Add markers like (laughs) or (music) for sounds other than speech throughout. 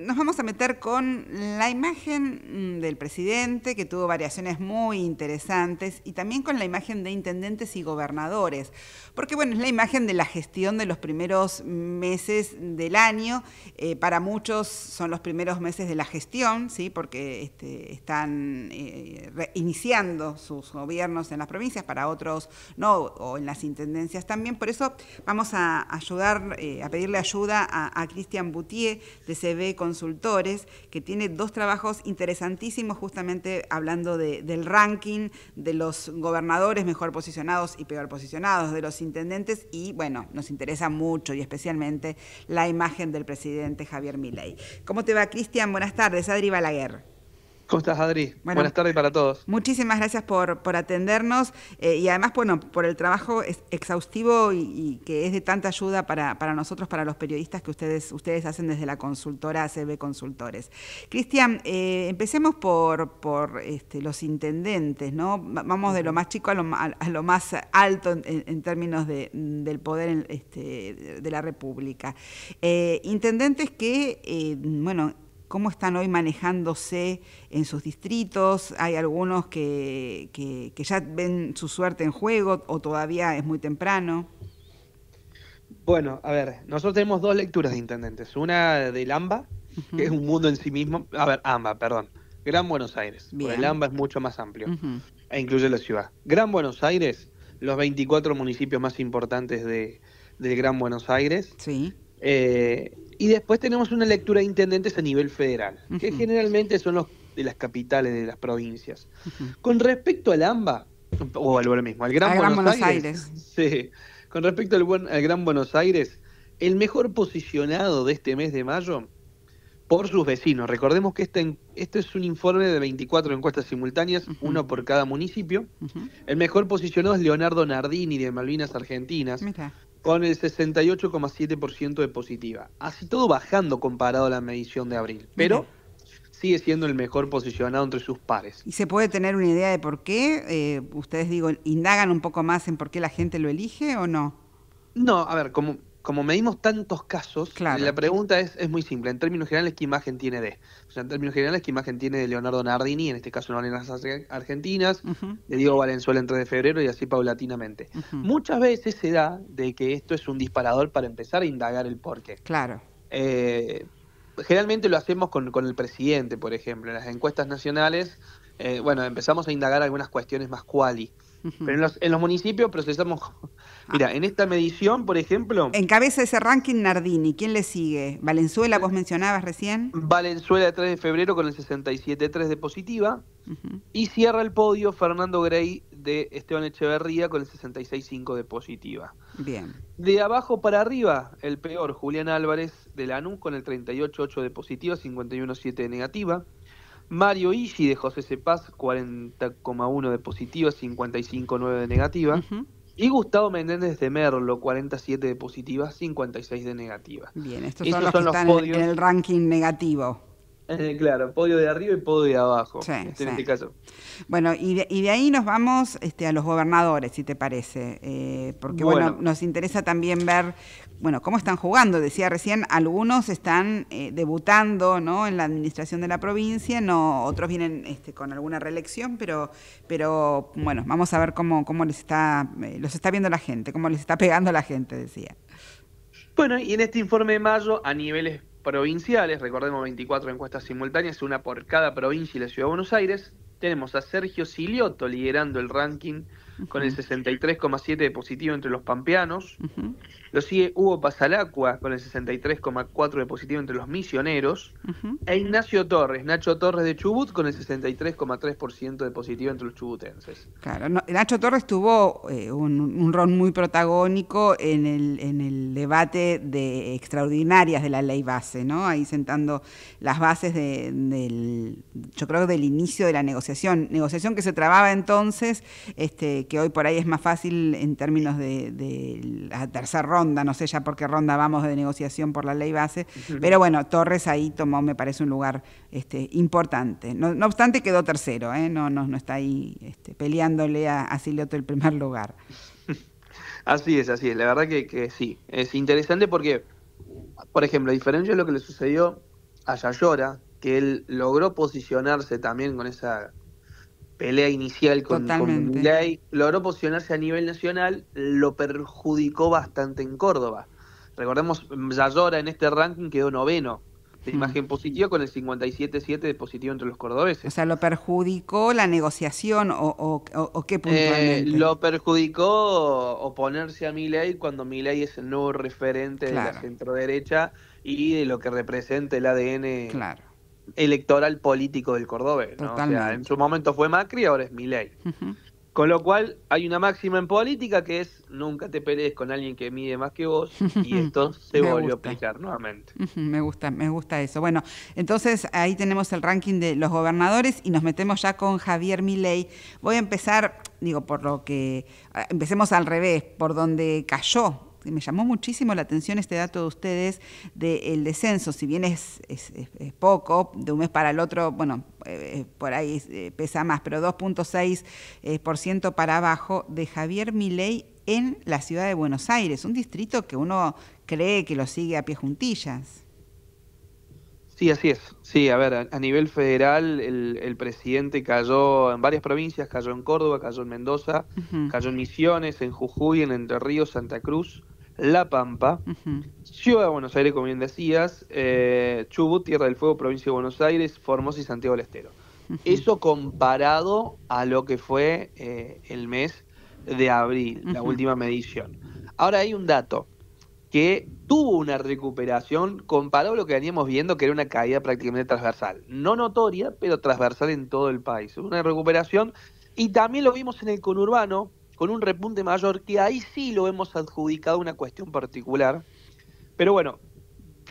Nos vamos a meter con la imagen mm, del presidente, que tuvo variaciones muy interesantes, y también con la imagen de intendentes y gobernadores, porque bueno, es la imagen de la gestión de los primeros meses del año. Eh, para muchos son los primeros meses de la gestión, ¿sí? porque este, están eh, iniciando sus gobiernos en las provincias, para otros no, o en las intendencias también. Por eso vamos a ayudar, eh, a pedirle ayuda a, Cristian Boutier de CB consultores, que tiene dos trabajos interesantísimos justamente hablando de, del ranking de los gobernadores mejor posicionados y peor posicionados, de los intendentes y bueno, nos interesa mucho y especialmente la imagen del presidente Javier Milei. ¿Cómo te va, Cristian? Buenas tardes, Adri Balaguer. ¿Cómo estás, Adri? Buenas tardes para todos. Muchísimas gracias por, por atendernos eh, y además, bueno, por el trabajo exhaustivo y, que es de tanta ayuda para, nosotros, para los periodistas que ustedes, ustedes hacen desde la consultora CB Consultores. Cristian, eh, empecemos por, por este, los intendentes, ¿no? Vamos de lo más chico a lo, más alto en, términos del poder este, de la República. Eh, intendentes que, bueno, cómo están hoy manejándose en sus distritos. Hay algunos que, ya ven su suerte en juego o todavía es muy temprano. Bueno, a ver, nosotros tenemos dos lecturas de intendentes. Una del AMBA, que es un mundo en sí mismo. A ver, AMBA, perdón. Gran Buenos Aires. El AMBA es mucho más amplio e incluye la ciudad. Gran Buenos Aires, los 24 municipios más importantes de, del Gran Buenos Aires. Sí. Eh, y después tenemos una lectura de intendentes a nivel federal, que generalmente son los de las capitales de las provincias. Con respecto al AMBA, o al mismo, al Gran, Buenos, Aires. (laughs) Sí. Con respecto al, Gran Buenos Aires, el mejor posicionado de este mes de mayo por sus vecinos. Recordemos que este, este es un informe de 24 encuestas simultáneas, uno por cada municipio. El mejor posicionado es Leonardo Nardini de Malvinas Argentinas, con el 68,7% de positiva. Así todo bajando comparado a la medición de abril, pero sigue siendo el mejor posicionado entre sus pares. ¿Y se puede tener una idea de por qué? Eh, ustedes digo, indagan un poco más en por qué la gente lo elige o no. No, a ver, como como medimos tantos casos, eh, la pregunta es, es, muy simple. En términos generales, ¿qué imagen tiene de? O en términos generales, ¿qué imagen tiene de Leonardo Nardini? En este caso, en las argentinas, de Diego Valenzuela entre de febrero y así paulatinamente. Muchas veces se da de que esto es un disparador para empezar a indagar el porqué. Claro. Eh, generalmente lo hacemos con, con el presidente, por ejemplo. En las encuestas nacionales, eh, bueno, empezamos a indagar algunas cuestiones más cuali. Pero en los, en los, municipios procesamos. (laughs) Ah. Mira, en esta medición, por ejemplo. En Encabeza ese ranking Nardini. ¿Quién le sigue? ¿Valenzuela, vos mencionabas recién? Valenzuela, 3 de febrero, con el 3 de positiva. Y cierra el podio Fernando Grey de Esteban Echeverría con el 66.5 de positiva. Bien. De abajo para arriba, el peor, Julián Álvarez de Lanús con el 38.8 de positiva, 51.7 de negativa. Mario Issi de José Cepaz, 40,1 de positiva, 55,9 de negativa. Y Gustavo Menéndez de Merlo, 47 de positiva, 56 de negativa. Bien, estos son los, que en el ranking negativo. Eh, claro, podio de arriba y podio de abajo, este, en este caso. Bueno, y de, ahí nos vamos este, a los gobernadores, si te parece, eh, porque bueno. nos interesa también ver, bueno, cómo están jugando. Decía recién, algunos están eh, debutando, ¿no? En la administración de la provincia, no, otros vienen este, con alguna reelección, pero, pero bueno, vamos a ver cómo, cómo les está, los está viendo la gente, cómo les está pegando la gente, decía. Bueno, y en este informe de mayo, a niveles provinciales, recordemos 24 encuestas simultáneas, una por cada provincia y la ciudad de Buenos Aires. Tenemos a Sergio Silioto liderando el ranking con el 63,7 de positivo entre los pampeanos. Lo sigue Hugo Pasalacua con el 63,4 de positivo entre los misioneros. E Ignacio Torres, Nacho Torres de Chubut con el 63,3% de positivo entre los chubutenses. Claro, Nacho Torres tuvo eh, un, rol muy protagónico en el, debate de extraordinarias de la ley base, ¿no? Ahí sentando las bases de, del, yo creo, del inicio de la negociación. Negociación que se trababa entonces, este, que hoy por ahí es más fácil en términos de, la tercera ronda, no sé ya por qué ronda vamos de negociación por la ley base, pero bueno, Torres ahí tomó, me parece, un lugar este, importante. No, obstante, quedó tercero, ¿eh? no, no, no está ahí este, peleándole a, a el primer lugar. (laughs) Así es, así es, la verdad que, que sí, es interesante porque, por ejemplo, a diferencia de lo que le sucedió a Yayora, que él logró posicionarse también con esa pelea inicial con, Miley, logró posicionarse a nivel nacional, lo perjudicó bastante en Córdoba. Recordemos, Yayora en este ranking quedó noveno de imagen positiva con el 57-7 de positivo entre los cordobeses. O sea, ¿lo perjudicó la negociación o, o, qué puntualmente? Eh, lo perjudicó oponerse a Miley cuando Miley es el nuevo referente de la centroderecha y de lo que representa el ADN claro electoral político del cordobés. O sea, en su momento fue Macri, ahora es Milei. Con lo cual hay una máxima en política que es nunca te pelees con alguien que mide más que vos y (laughs) esto se volvió a pelear nuevamente. me gusta, me gusta eso. Bueno, entonces ahí tenemos el ranking de los gobernadores y nos metemos ya con Javier Milei. Voy a empezar, digo, por lo que eh, empecemos al revés, por donde cayó me llamó muchísimo la atención este dato de ustedes del descenso, si bien es, es, poco, de un mes para el otro, bueno, eh, eh, por ahí eh, pesa más, pero 2.6% para abajo de Javier Milei en la ciudad de Buenos Aires, un distrito que uno cree que lo sigue a pie juntillas. Sí, así es. Sí, a ver, a, nivel federal el, presidente cayó en varias provincias, cayó en Córdoba, cayó en Mendoza, cayó en Misiones, en Jujuy, en Entre Ríos, Santa Cruz, la Pampa. Ciudad de Buenos Aires, como bien decías, eh, Chubut, Tierra del Fuego, Provincia de Buenos Aires, Formosa y Santiago del Estero. Eso comparado a lo que fue eh, el mes de abril, la última medición. Ahora hay un dato que tuvo una recuperación comparado a lo que veníamos viendo, que era una caída prácticamente transversal. No notoria, pero transversal en todo el país. Una recuperación. Y también lo vimos en el conurbano, con un repunte mayor, que ahí sí lo hemos adjudicado una cuestión particular. Pero bueno,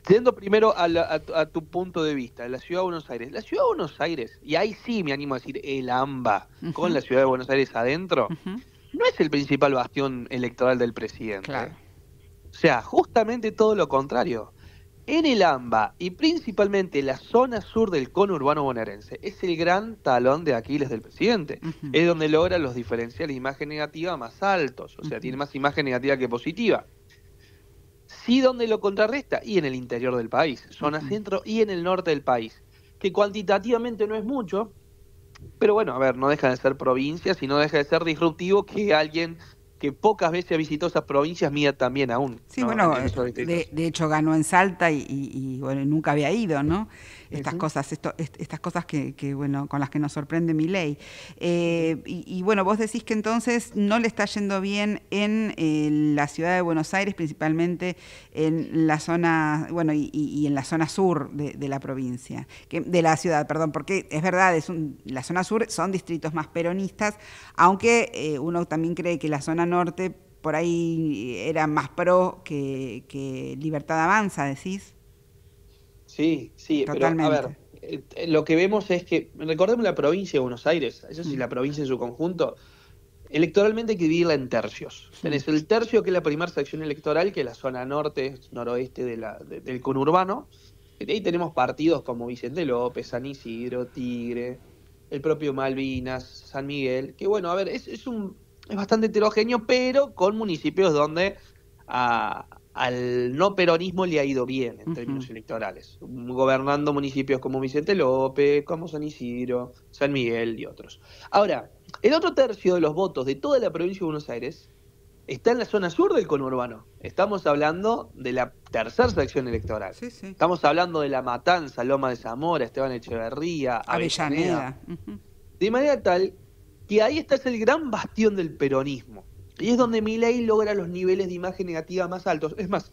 yendo primero a, tu punto de vista, la Ciudad de Buenos Aires. La Ciudad de Buenos Aires, y ahí sí me animo a decir el AMBA, con la Ciudad de Buenos Aires adentro, no es el principal bastión electoral del presidente. ¿eh? O sea, justamente todo lo contrario en el AMBA y principalmente la zona sur del conurbano bonaerense es el gran talón de Aquiles del presidente. Es donde logra los diferenciales de imagen negativa más altos, o sea, tiene más imagen negativa que positiva. Sí, donde lo contrarresta, y en el interior del país, zona centro y en el norte del país, que cuantitativamente no es mucho, pero bueno, a ver, no deja de ser provincias y no deja de ser disruptivo que alguien que pocas veces visitó esas provincias, mía también aún. Sí, bueno, de, hecho ganó en Salta y, y bueno, nunca había ido, ¿no? estas cosas, estas cosas que, bueno, con las que nos sorprende mi ley. Eh, y, bueno, vos decís que entonces no le está yendo bien en eh, la ciudad de Buenos Aires, principalmente en la zona, bueno, y, en la zona sur de, la provincia, que, de la ciudad, perdón, porque es verdad, es la zona sur son distritos más peronistas, aunque eh, uno también cree que la zona norte por ahí era más pro que Libertad Avanza, decís. Sí, sí, pero a ver, eh, lo que vemos es que, recordemos la provincia de Buenos Aires, eso sí, mm. la provincia en su conjunto, electoralmente hay que dividirla en tercios. Tenés el tercio que es la primera sección electoral, que es la zona norte, noroeste del conurbano, y ahí tenemos partidos como Vicente López, San Isidro, Tigre, el propio Malvinas, San Miguel, que bueno, a ver, es, un es bastante heterogéneo, pero con municipios donde a, ah, al no peronismo le ha ido bien en términos electorales, gobernando municipios como Vicente López, como San Isidro, San Miguel y otros. Ahora, el otro tercio de los votos de toda la provincia de Buenos Aires está en la zona sur del conurbano. Estamos hablando de la tercera sección electoral. Estamos hablando de La Matanza, Loma de Zamora, Esteban Echeverría, Avellaneda. De manera tal que ahí está el gran bastión del peronismo. Y es donde Milei logra los niveles de imagen negativa más altos. Es más,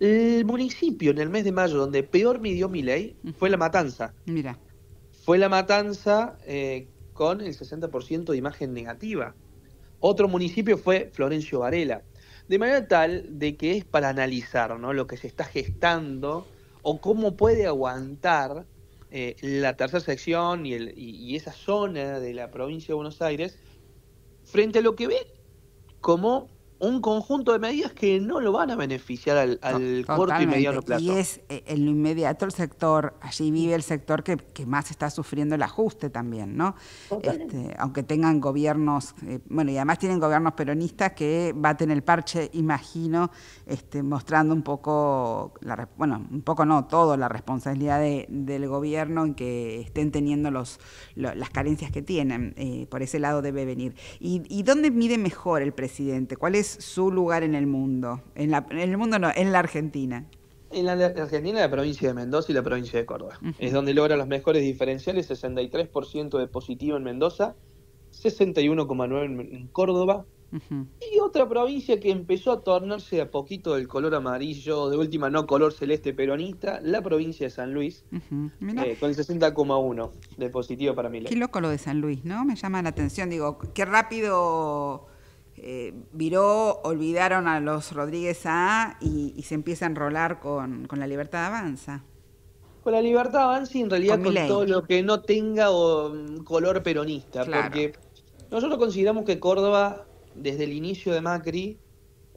el municipio en el mes de mayo donde peor midió Milei fue La Matanza. Mira. Fue La Matanza eh, con el 60% de imagen negativa. Otro municipio fue Florencio Varela. De manera tal de que es para analizar lo que se está gestando o cómo puede aguantar eh, la tercera sección y esa zona de la provincia de Buenos Aires frente a lo que ve como un conjunto de medidas que no lo van a beneficiar al, corto y mediano plazo. Y es eh, en lo inmediato el sector, allí vive el sector que, más está sufriendo el ajuste también, ¿no? Este, aunque tengan gobiernos, eh, bueno, y además tienen gobiernos peronistas que baten el parche, imagino, este, mostrando un poco, bueno, un poco no, todo la responsabilidad del gobierno en que estén teniendo los, las carencias que tienen. Eh, por ese lado debe venir. ¿Y, ¿Y dónde mide mejor el presidente? ¿Cuál es su lugar en el mundo? En, la, el mundo no, en la Argentina. En la Argentina, la provincia de Mendoza y la provincia de Córdoba. Es donde logra los mejores diferenciales, 63% de positivo en Mendoza, 61,9% en Córdoba. Y otra provincia que empezó a tornarse a poquito del color amarillo, de última no color celeste peronista, la provincia de San Luis, eh, con el 60,1 de positivo para mí Qué loco lo de San Luis, ¿no? Me llama la atención, digo, qué rápido eh, viró, olvidaron a los Rodríguez A y, se empieza a enrolar con, la libertad avanza. Con la libertad avanza y en realidad con, todo lo que no tenga mm, color peronista, porque nosotros consideramos que Córdoba, desde el inicio de Macri,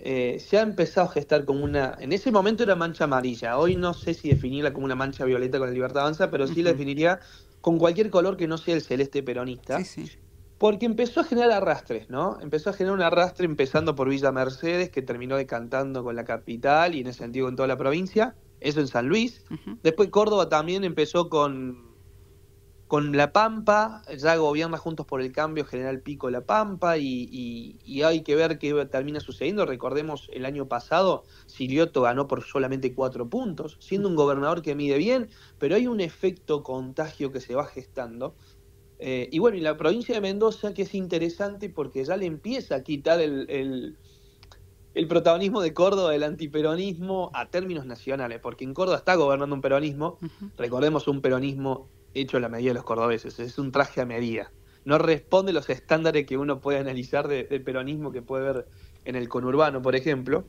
eh, se ha empezado a gestar como una, en ese momento era mancha amarilla, hoy no sé si definirla como una mancha violeta con la libertad avanza, pero sí la definiría con cualquier color que no sea el celeste peronista. Sí, sí porque empezó a generar arrastres, ¿no? Empezó a generar un arrastre empezando por Villa Mercedes, que terminó decantando con la capital y en ese sentido con toda la provincia, eso en San Luis. Después Córdoba también empezó con, con La Pampa, ya gobierna Juntos por el Cambio General Pico La Pampa y, y hay que ver qué termina sucediendo. Recordemos el año pasado, Sirioto ganó por solamente cuatro puntos, siendo un gobernador que mide bien, pero hay un efecto contagio que se va gestando eh, y bueno, y la provincia de Mendoza, que es interesante porque ya le empieza a quitar el, protagonismo de Córdoba del antiperonismo a términos nacionales, porque en Córdoba está gobernando un peronismo, recordemos un peronismo hecho a la medida de los cordobeses, es un traje a medida, no responde los estándares que uno puede analizar del peronismo que puede ver en el conurbano, por ejemplo,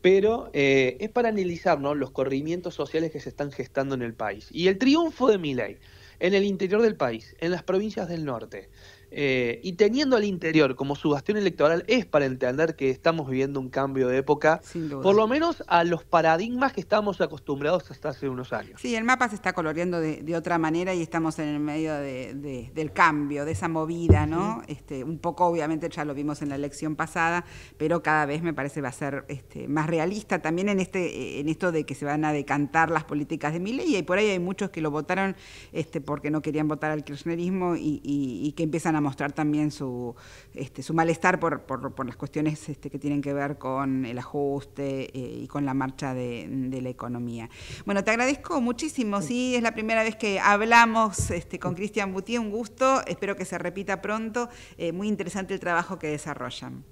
pero eh, es para analizar los corrimientos sociales que se están gestando en el país. Y el triunfo de Miley en el interior del país, en las provincias del norte, eh, y teniendo al interior como su bastión electoral es para entender que estamos viviendo un cambio de época, por lo menos a los paradigmas que estamos acostumbrados hasta hace unos años. Sí, el mapa se está coloreando de, otra manera y estamos en el medio del cambio, de esa movida, ¿no? Este, un poco, obviamente, ya lo vimos en la elección pasada, pero cada vez me parece va a ser este, más realista también en, este, en esto de que se van a decantar las políticas de Miley y por ahí hay muchos que lo votaron este, porque no querían votar al kirchnerismo y que empiezan a mostrar también su, este, su malestar por, por, las cuestiones este, que tienen que ver con el ajuste eh, y con la marcha de, la economía. Bueno, te agradezco muchísimo, sí, es la primera vez que hablamos este, con Cristian Butié, un gusto, espero que se repita pronto, eh, muy interesante el trabajo que desarrollan.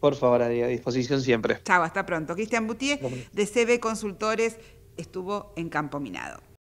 Por favor, a disposición siempre. Chao, hasta pronto. Cristian Butié, de CB Consultores, estuvo en Campo Minado.